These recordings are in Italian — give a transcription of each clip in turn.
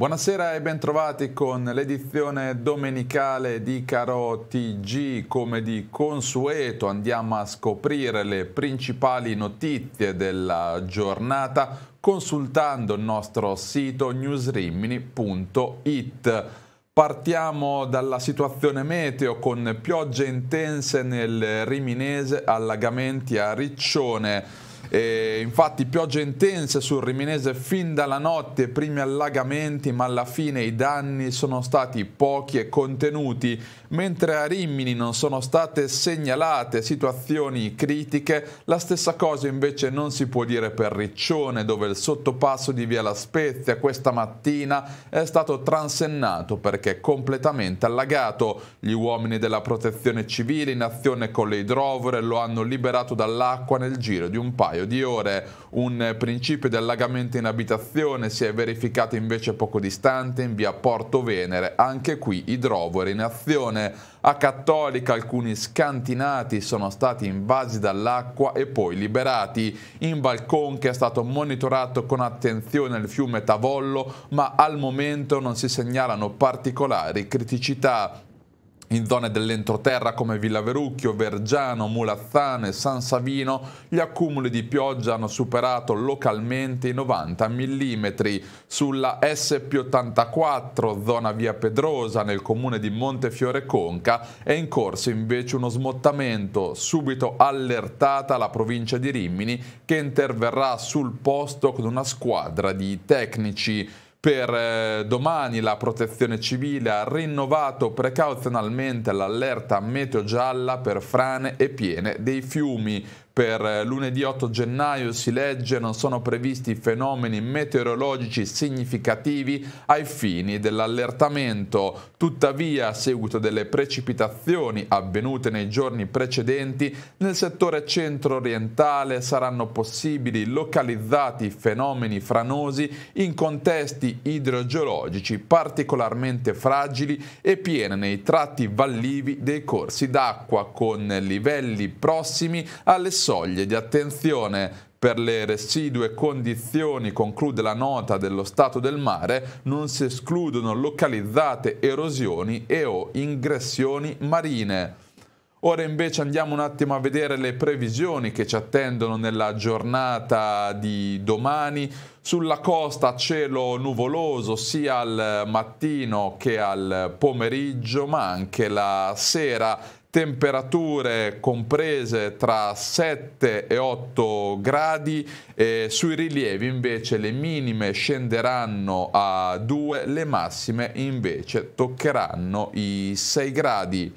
Buonasera e bentrovati con l'edizione domenicale di Caro TG. Come di consueto andiamo a scoprire le principali notizie della giornata consultando il nostro sito newsrimini.it. Partiamo dalla situazione meteo con piogge intense nel Riminese, allagamenti a Riccione. E infatti piogge intense sul Riminese fin dalla notte, primi allagamenti, ma alla fine i danni sono stati pochi e contenuti Mentre a Rimini non sono state segnalate situazioni critiche, la stessa cosa invece non si può dire per Riccione, dove il sottopasso di Via La Spezia questa mattina è stato transennato perché completamente allagato. Gli uomini della protezione civile in azione con le idrovore lo hanno liberato dall'acqua nel giro di un paio di ore. Un principio di allagamento in abitazione si è verificato invece poco distante in via Porto Venere, anche qui idrovore in azione. A Cattolica alcuni scantinati sono stati invasi dall'acqua e poi liberati. In Balcon che è stato monitorato con attenzione il fiume Tavollo ma al momento non si segnalano particolari criticità. In zone dell'entroterra come Villa Verucchio, Vergiano, Mulazzane, e San Savino, gli accumuli di pioggia hanno superato localmente i 90 mm. Sulla SP84, zona via Pedrosa, nel comune di Montefiore Conca, è in corso invece uno smottamento, subito allertata la provincia di Rimini, che interverrà sul posto con una squadra di tecnici. Per eh, domani la protezione civile ha rinnovato precauzionalmente l'allerta meteo gialla per frane e piene dei fiumi per eh, lunedì 8 gennaio si legge non sono previsti fenomeni meteorologici significativi ai fini dell'allertamento. Tuttavia, a seguito delle precipitazioni avvenute nei giorni precedenti, nel settore centro-orientale saranno possibili localizzati fenomeni franosi in contesti idrogeologici particolarmente fragili e piene nei tratti vallivi dei corsi d'acqua con livelli prossimi alle sole soglie di attenzione per le residue condizioni, conclude la nota dello stato del mare, non si escludono localizzate erosioni e o ingressioni marine. Ora invece andiamo un attimo a vedere le previsioni che ci attendono nella giornata di domani. Sulla costa cielo nuvoloso sia al mattino che al pomeriggio, ma anche la sera temperature comprese tra 7 e 8 gradi, e sui rilievi invece le minime scenderanno a 2, le massime invece toccheranno i 6 gradi.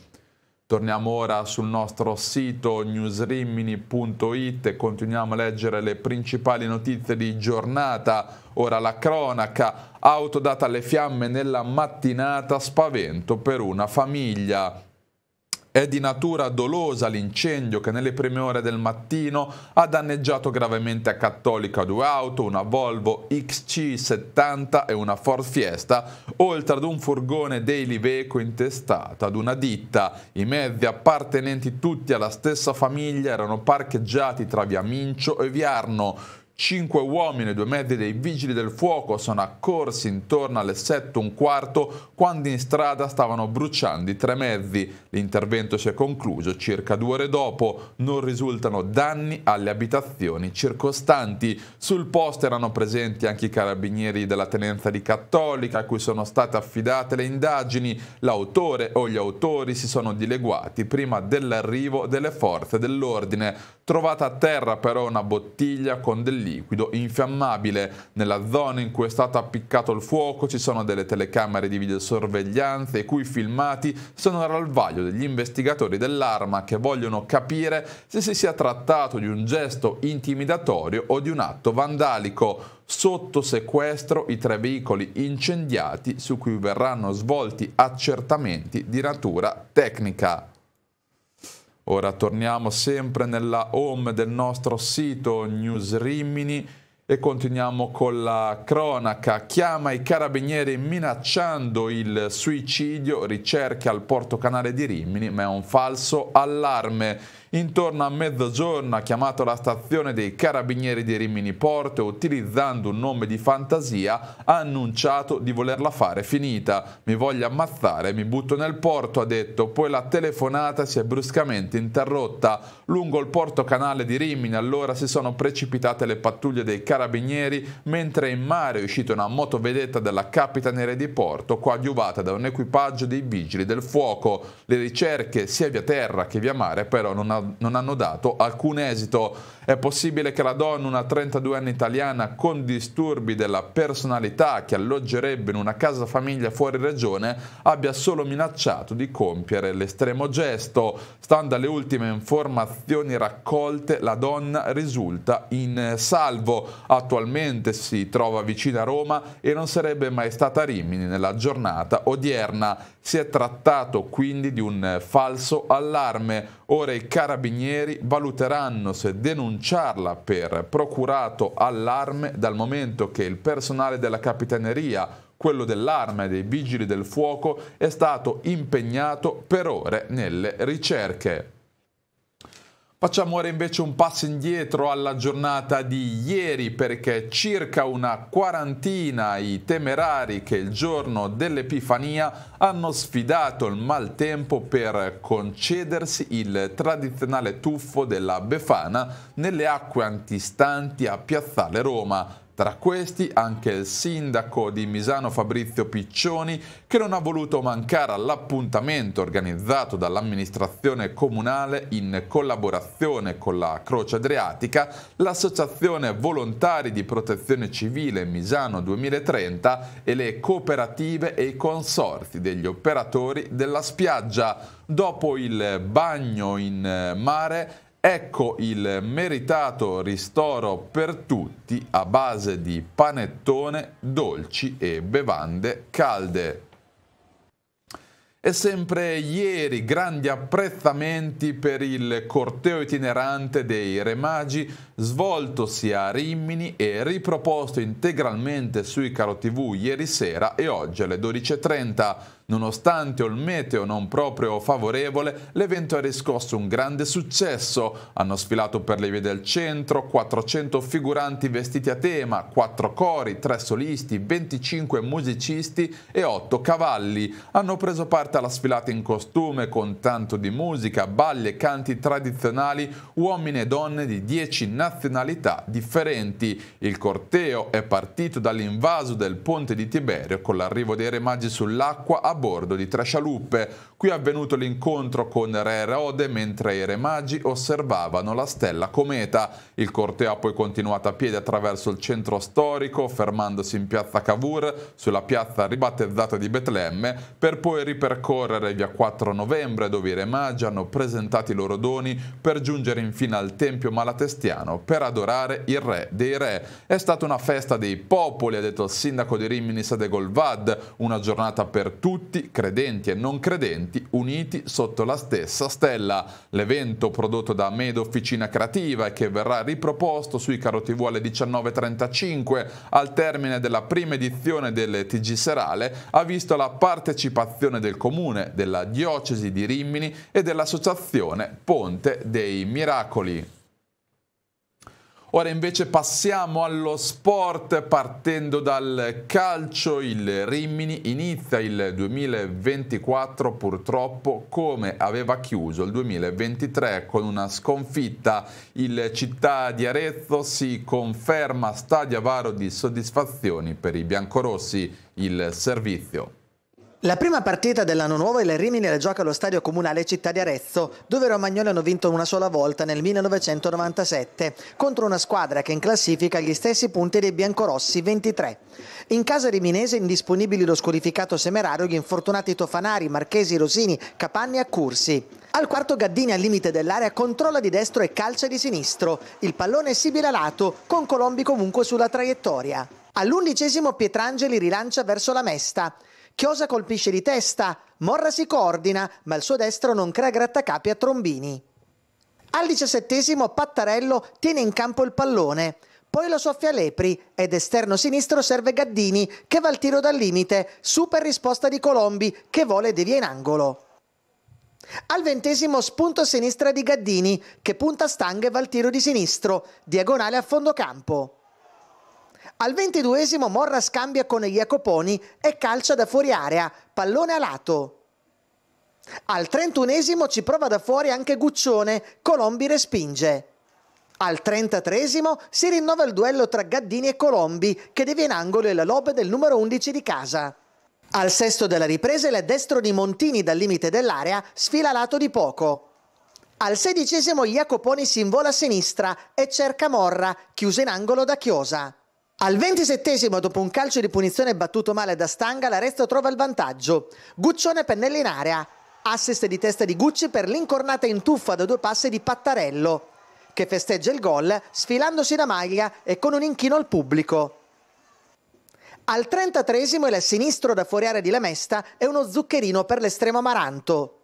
Torniamo ora sul nostro sito newsrimini.it e continuiamo a leggere le principali notizie di giornata. Ora la cronaca, auto data alle fiamme nella mattinata, spavento per una famiglia. È di natura dolosa l'incendio che nelle prime ore del mattino ha danneggiato gravemente a Cattolica due auto, una Volvo XC70 e una Ford Fiesta, oltre ad un furgone Daily Veco intestato ad una ditta. I mezzi appartenenti tutti alla stessa famiglia erano parcheggiati tra via Mincio e Viarno. Cinque uomini e due mezzi dei vigili del fuoco sono accorsi intorno alle sette un quarto quando in strada stavano bruciando i tre mezzi. L'intervento si è concluso circa due ore dopo. Non risultano danni alle abitazioni circostanti. Sul posto erano presenti anche i carabinieri della tenenza di Cattolica a cui sono state affidate le indagini. L'autore o gli autori si sono dileguati prima dell'arrivo delle forze dell'ordine. Trovata a terra però una bottiglia con degli liquido infiammabile. Nella zona in cui è stato appiccato il fuoco ci sono delle telecamere di videosorveglianza i cui filmati sono al vaglio degli investigatori dell'arma che vogliono capire se si sia trattato di un gesto intimidatorio o di un atto vandalico sotto sequestro i tre veicoli incendiati su cui verranno svolti accertamenti di natura tecnica. Ora torniamo sempre nella home del nostro sito News Rimini e continuiamo con la cronaca. Chiama i carabinieri minacciando il suicidio, ricerche al porto canale di Rimini, ma è un falso allarme. Intorno a mezzogiorno ha chiamato la stazione dei carabinieri di Rimini Porto e utilizzando un nome di fantasia ha annunciato di volerla fare finita. Mi voglio ammazzare, mi butto nel porto, ha detto. Poi la telefonata si è bruscamente interrotta. Lungo il porto canale di Rimini allora si sono precipitate le pattuglie dei carabinieri mentre in mare è uscita una motovedetta della Capitaneria di Porto coadiuvata da un equipaggio dei vigili del fuoco. Le ricerche sia via terra che via mare però non hanno non hanno dato alcun esito. È possibile che la donna, una 32enne italiana con disturbi della personalità che alloggerebbe in una casa famiglia fuori regione, abbia solo minacciato di compiere l'estremo gesto. Stando alle ultime informazioni raccolte, la donna risulta in salvo. Attualmente si trova vicino a Roma e non sarebbe mai stata a Rimini nella giornata odierna. Si è trattato quindi di un eh, falso allarme. Ora i carabinieri valuteranno se denunciarla per procurato allarme dal momento che il personale della capitaneria, quello dell'arma e dei vigili del fuoco è stato impegnato per ore nelle ricerche. Facciamo ora invece un passo indietro alla giornata di ieri perché circa una quarantina i temerari che il giorno dell'Epifania hanno sfidato il maltempo per concedersi il tradizionale tuffo della Befana nelle acque antistanti a Piazzale Roma tra questi anche il sindaco di Misano Fabrizio Piccioni che non ha voluto mancare all'appuntamento organizzato dall'amministrazione comunale in collaborazione con la Croce Adriatica, l'associazione Volontari di Protezione Civile Misano 2030 e le cooperative e i consorti degli operatori della spiaggia. Dopo il bagno in eh, mare Ecco il meritato ristoro per tutti a base di panettone, dolci e bevande calde. E sempre ieri grandi apprezzamenti per il corteo itinerante dei Re Magi svoltosi a Rimini e riproposto integralmente sui Caro TV ieri sera e oggi alle 12.30. Nonostante un meteo non proprio favorevole, l'evento ha riscosso un grande successo. Hanno sfilato per le vie del centro 400 figuranti vestiti a tema, 4 cori, 3 solisti, 25 musicisti e 8 cavalli. Hanno preso parte alla sfilata in costume con tanto di musica, balli e canti tradizionali, uomini e donne di 10 nazionalità differenti. Il corteo è partito dall'invaso del ponte di Tiberio con l'arrivo dei re sull'acqua a bordo di tre scialuppe. Qui è avvenuto l'incontro con Re Erode mentre i Re Magi osservavano la stella cometa. Il corteo ha poi continuato a piedi attraverso il centro storico, fermandosi in piazza Cavour, sulla piazza ribattezzata di Betlemme, per poi ripercorrere via 4 novembre dove i Re Magi hanno presentato i loro doni per giungere infine al Tempio Malatestiano per adorare il Re dei Re. È stata una festa dei popoli, ha detto il sindaco di Rimini Sadegolvad, una giornata per tutti tutti, credenti e non credenti, uniti sotto la stessa stella. L'evento prodotto da Medo Officina Creativa e che verrà riproposto sui Caro TV alle 19.35 al termine della prima edizione del TG Serale ha visto la partecipazione del Comune, della Diocesi di Rimini e dell'Associazione Ponte dei Miracoli. Ora invece passiamo allo sport partendo dal calcio. Il Rimini inizia il 2024 purtroppo come aveva chiuso il 2023 con una sconfitta. Il città di Arezzo si conferma stadio avaro di soddisfazioni per i biancorossi. Il servizio. La prima partita dell'anno nuovo il Rimini la gioca allo stadio comunale Città di Arezzo, dove i romagnoli hanno vinto una sola volta nel 1997, contro una squadra che in classifica ha gli stessi punti dei biancorossi 23. In casa riminese indisponibili lo scurificato Semerario, gli infortunati Tofanari, Marchesi, Rosini, Capanni e Accursi. Al quarto Gaddini al limite dell'area controlla di destro e calcia di sinistro. Il pallone sibilalato, con Colombi comunque sulla traiettoria. All'undicesimo Pietrangeli rilancia verso la Mesta. Chiosa colpisce di testa, Morra si coordina, ma il suo destro non crea grattacapi a Trombini. Al diciassettesimo Pattarello tiene in campo il pallone, poi lo soffia Lepri ed esterno sinistro serve Gaddini che va al tiro dal limite, super risposta di Colombi che vola e devia in angolo. Al ventesimo spunto a sinistra di Gaddini che punta stanga e va al tiro di sinistro, diagonale a fondo campo. Al ventiduesimo Morra scambia con Iacoponi e calcia da fuori area, pallone a lato. Al trentunesimo ci prova da fuori anche Guccione, Colombi respinge. Al 33 si rinnova il duello tra Gaddini e Colombi, che devia in angolo la lob del numero 11 di casa. Al sesto della ripresa il destro di Montini dal limite dell'area sfila lato di poco. Al sedicesimo Iacoponi si invola a sinistra e cerca Morra, chiuso in angolo da Chiosa. Al ventisettesimo, dopo un calcio di punizione battuto male da Stanga, l'Arezzo trova il vantaggio. Guccione pennella in area. Assist di testa di Gucci per l'incornata in tuffa da due passi di Pattarello, che festeggia il gol sfilandosi la maglia e con un inchino al pubblico. Al trentatresimo il sinistro da fuori fuoriare di Lamesta è uno zuccherino per l'estremo amaranto.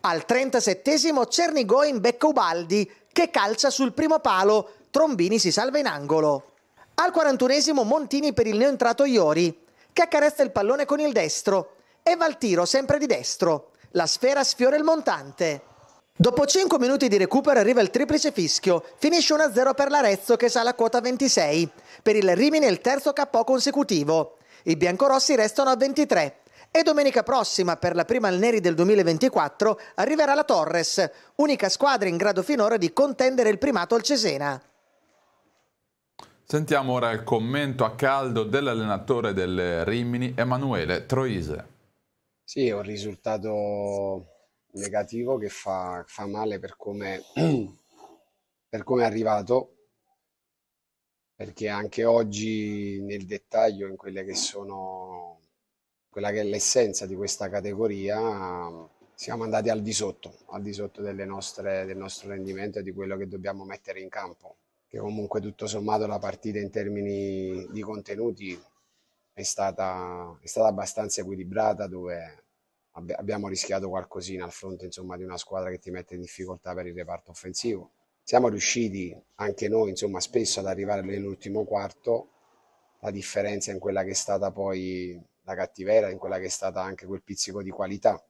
Al trentasettesimo Cernigò in becca Ubaldi, che calcia sul primo palo. Trombini si salva in angolo. Al 41 esimo Montini per il neoentrato Iori, che accarezza il pallone con il destro e va al tiro sempre di destro. La sfera sfiora il montante. Dopo 5 minuti di recupero arriva il triplice fischio, finisce 1-0 per l'Arezzo che sale a quota 26, per il Rimini il terzo KO consecutivo. I biancorossi restano a 23 e domenica prossima per la prima al Neri del 2024 arriverà la Torres, unica squadra in grado finora di contendere il primato al Cesena. Sentiamo ora il commento a caldo dell'allenatore del Rimini, Emanuele Troise. Sì, è un risultato negativo che fa, fa male per come, per come è arrivato, perché anche oggi nel dettaglio, in quelle che sono quella che è l'essenza di questa categoria, siamo andati al di sotto, al di sotto nostre, del nostro rendimento e di quello che dobbiamo mettere in campo che comunque tutto sommato la partita in termini di contenuti è stata, è stata abbastanza equilibrata dove abbi abbiamo rischiato qualcosina al fronte insomma, di una squadra che ti mette in difficoltà per il reparto offensivo. Siamo riusciti anche noi insomma, spesso ad arrivare nell'ultimo quarto, la differenza in quella che è stata poi la cattiveria, in quella che è stata anche quel pizzico di qualità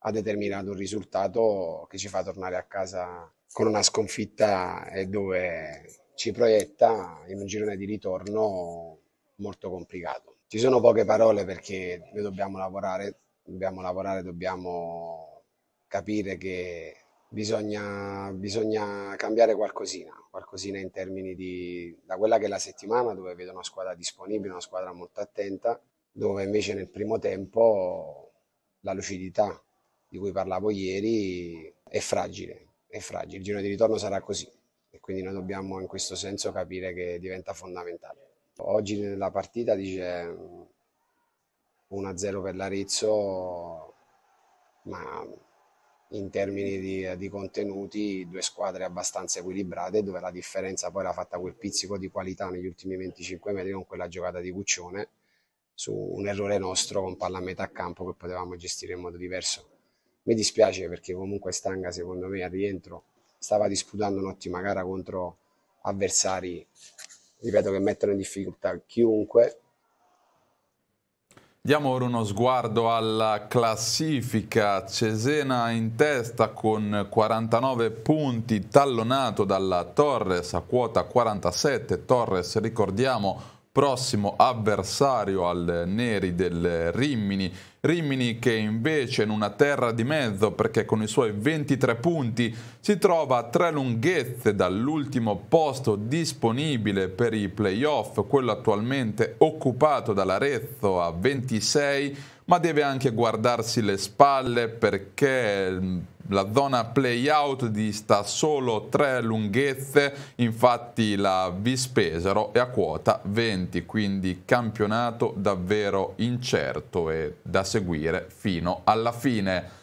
ha determinato un risultato che ci fa tornare a casa con una sconfitta e eh, dove ci proietta in un girone di ritorno molto complicato. Ci sono poche parole perché noi dobbiamo lavorare, dobbiamo lavorare, dobbiamo capire che bisogna, bisogna cambiare qualcosina, qualcosina in termini di da quella che è la settimana dove vedo una squadra disponibile, una squadra molto attenta, dove invece nel primo tempo la lucidità di cui parlavo ieri è fragile è fragile, il giro di ritorno sarà così e quindi noi dobbiamo in questo senso capire che diventa fondamentale. Oggi nella partita dice 1-0 per l'Arezzo, ma in termini di, di, contenuti due squadre abbastanza equilibrate dove la differenza poi l'ha fatta quel pizzico di qualità negli ultimi 25 metri con quella giocata di Cuccione su un errore nostro con palla a metà campo che potevamo gestire in modo diverso. Mi dispiace perché comunque Stanga secondo me al rientro stava disputando un'ottima gara contro avversari, ripeto, che mettono in difficoltà chiunque, Diamo ora uno sguardo alla classifica. Cesena in testa con 49 punti, tallonato dalla Torres a quota 47. Torres, ricordiamo, prossimo avversario al Neri del Rimini. Rimini che invece in una terra di mezzo perché con i suoi 23 punti si trova a tre lunghezze dall'ultimo posto disponibile per i playoff, quello attualmente occupato dall'Arezzo a 26 ma deve anche guardarsi le spalle perché la zona playout dista solo tre lunghezze, infatti la Vispesero è a quota 20, quindi campionato davvero incerto e da seguire fino alla fine.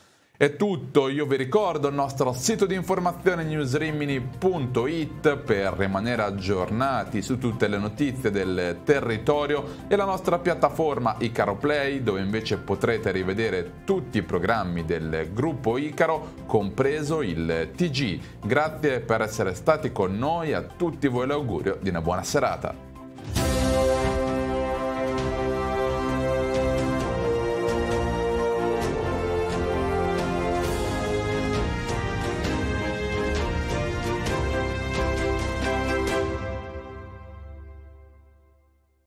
È tutto, io vi ricordo il nostro sito di informazione newsrimini.it per rimanere aggiornati su tutte le notizie del territorio e la nostra piattaforma Icaro Play dove invece potrete rivedere tutti i programmi del gruppo Icaro, compreso il TG. Grazie per essere stati con noi, a tutti voi l'augurio di una buona serata.